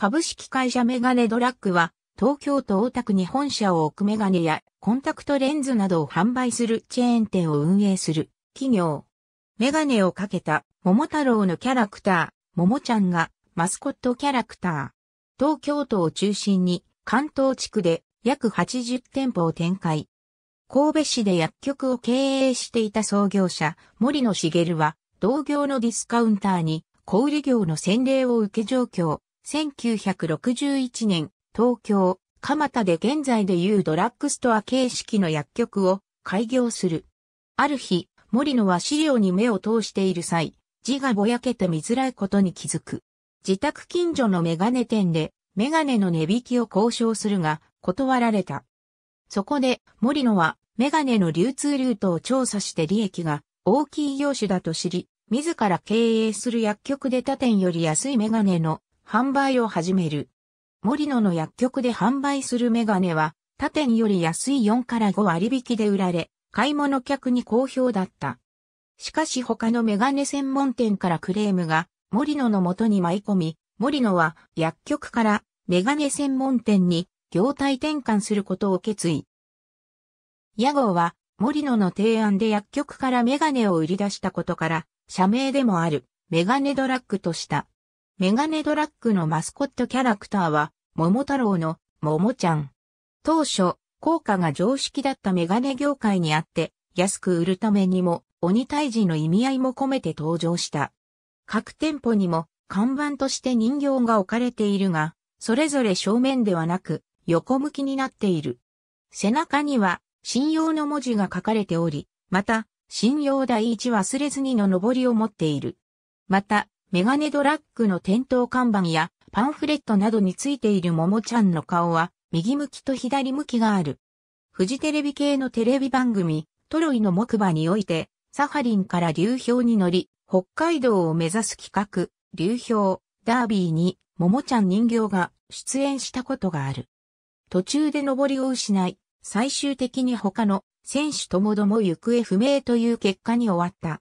株式会社メガネドラッグは、東京都大田区に本社を置くメガネやコンタクトレンズなどを販売するチェーン店を運営する企業。メガネをかけた桃太郎のキャラクター、桃ちゃんがマスコットキャラクター。東京都を中心に関東地区で約80店舗を展開。神戸市で薬局を経営していた創業者森野茂は同業のディスカウンターに小売業の洗礼を受け状況。1961年、東京、蒲田で現在でいうドラッグストア形式の薬局を開業する。ある日、森野は資料に目を通している際、字がぼやけて見づらいことに気づく。自宅近所のメガネ店で、メガネの値引きを交渉するが、断られた。そこで、森野は、メガネの流通ルートを調査して利益が大きい業種だと知り、自ら経営する薬局で他店より安いメガネの販売を始める。森野の薬局で販売するメガネは、他店より安い4から5割引で売られ、買い物客に好評だった。しかし他のメガネ専門店からクレームが森野の元に舞い込み、森野は薬局からメガネ専門店に業態転換することを決意。屋号は森野の提案で薬局からメガネを売り出したことから、社名でもあるメガネドラッグとした。メガネドラッグのマスコットキャラクターは、桃太郎の、桃ちゃん。当初、効果が常識だったメガネ業界にあって、安く売るためにも、鬼退治の意味合いも込めて登場した。各店舗にも、看板として人形が置かれているが、それぞれ正面ではなく、横向きになっている。背中には、信用の文字が書かれており、また、信用第一忘れずにの上りを持っている。また、メガネドラッグの店頭看板やパンフレットなどについているももちゃんの顔は右向きと左向きがある。フジテレビ系のテレビ番組、トロイの木馬において、サハリンから流氷に乗り、北海道を目指す企画、流氷、ダービーに、ももちゃん人形が出演したことがある。途中で登りを失い、最終的に他の選手ともども行方不明という結果に終わった。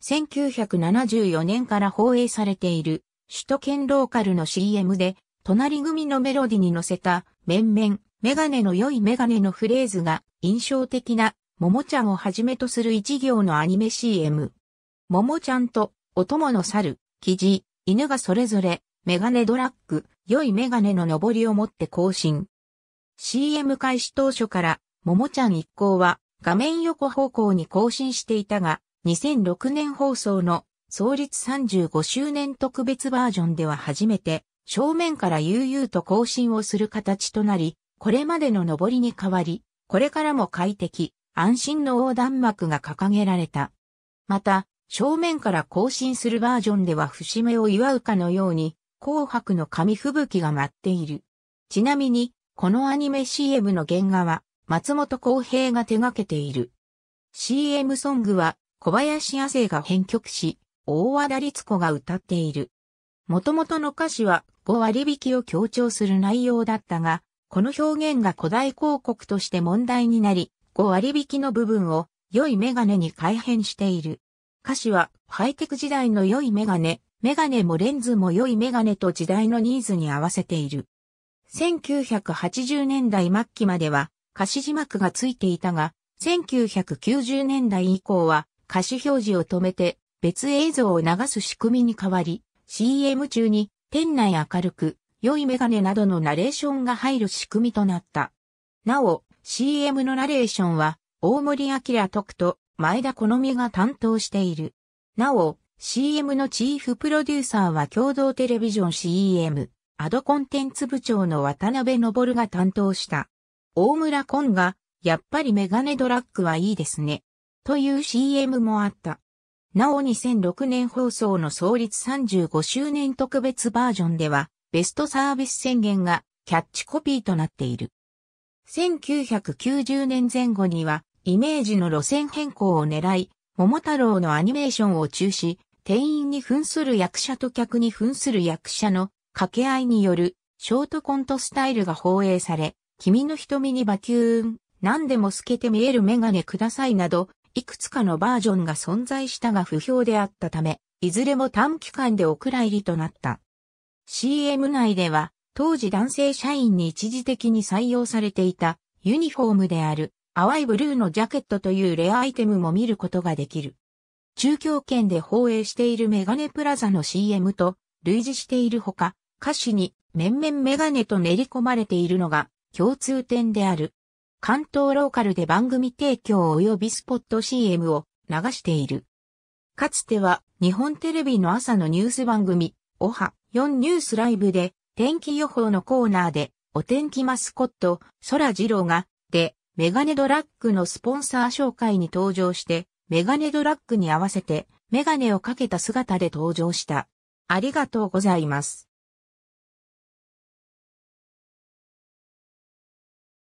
1974年から放映されている、首都圏ローカルの CM で、隣組のメロディに乗せた、面々、メガネの良いメガネのフレーズが、印象的な、ももちゃんをはじめとする一行のアニメ CM。ももちゃんと、お供の猿、キジ、犬がそれぞれ、メガネドラッグ、良いメガネの上りを持って更新。CM 開始当初から、ももちゃん一行は、画面横方向に更新していたが、2006年放送の創立35周年特別バージョンでは初めて正面から悠々と更新をする形となり、これまでの上りに変わり、これからも快適、安心の横断幕が掲げられた。また、正面から更新するバージョンでは節目を祝うかのように、紅白の紙吹雪が舞っている。ちなみに、このアニメ CM の原画は、松本幸平が手掛けている。CM ソングは、小林亜生が編曲し、大和田律子が歌っている。もともとの歌詞は5割引きを強調する内容だったが、この表現が古代広告として問題になり、5割引きの部分を良いメガネに改変している。歌詞はハイテク時代の良いメガネ、メガネもレンズも良いメガネと時代のニーズに合わせている。1980年代末期までは歌詞字幕がついていたが、1990年代以降は歌詞表示を止めて別映像を流す仕組みに変わり、CM 中に店内明るく、良いメガネなどのナレーションが入る仕組みとなった。なお、CM のナレーションは、大森明徳と前田好みが担当している。なお、CM のチーフプロデューサーは共同テレビジョン CM、アドコンテンツ部長の渡辺昇が担当した。大村コンが、やっぱりメガネドラッグはいいですね。という CM もあった。なお2006年放送の創立35周年特別バージョンでは、ベストサービス宣言がキャッチコピーとなっている。1990年前後には、イメージの路線変更を狙い、桃太郎のアニメーションを中止、店員に扮する役者と客に扮する役者の掛け合いによるショートコントスタイルが放映され、君の瞳にバキューン、何でも透けて見えるメガネくださいなど、いくつかのバージョンが存在したが不評であったため、いずれも短期間でお蔵入りとなった。CM 内では、当時男性社員に一時的に採用されていたユニフォームである淡いブルーのジャケットというレアアイテムも見ることができる。中京圏で放映しているメガネプラザの CM と類似しているほか、歌詞に面々メガネと練り込まれているのが共通点である。関東ローカルで番組提供及びスポット CM を流している。かつては日本テレビの朝のニュース番組、オハ4ニュースライブで天気予報のコーナーでお天気マスコット、空二郎が、で、メガネドラッグのスポンサー紹介に登場して、メガネドラッグに合わせてメガネをかけた姿で登場した。ありがとうございます。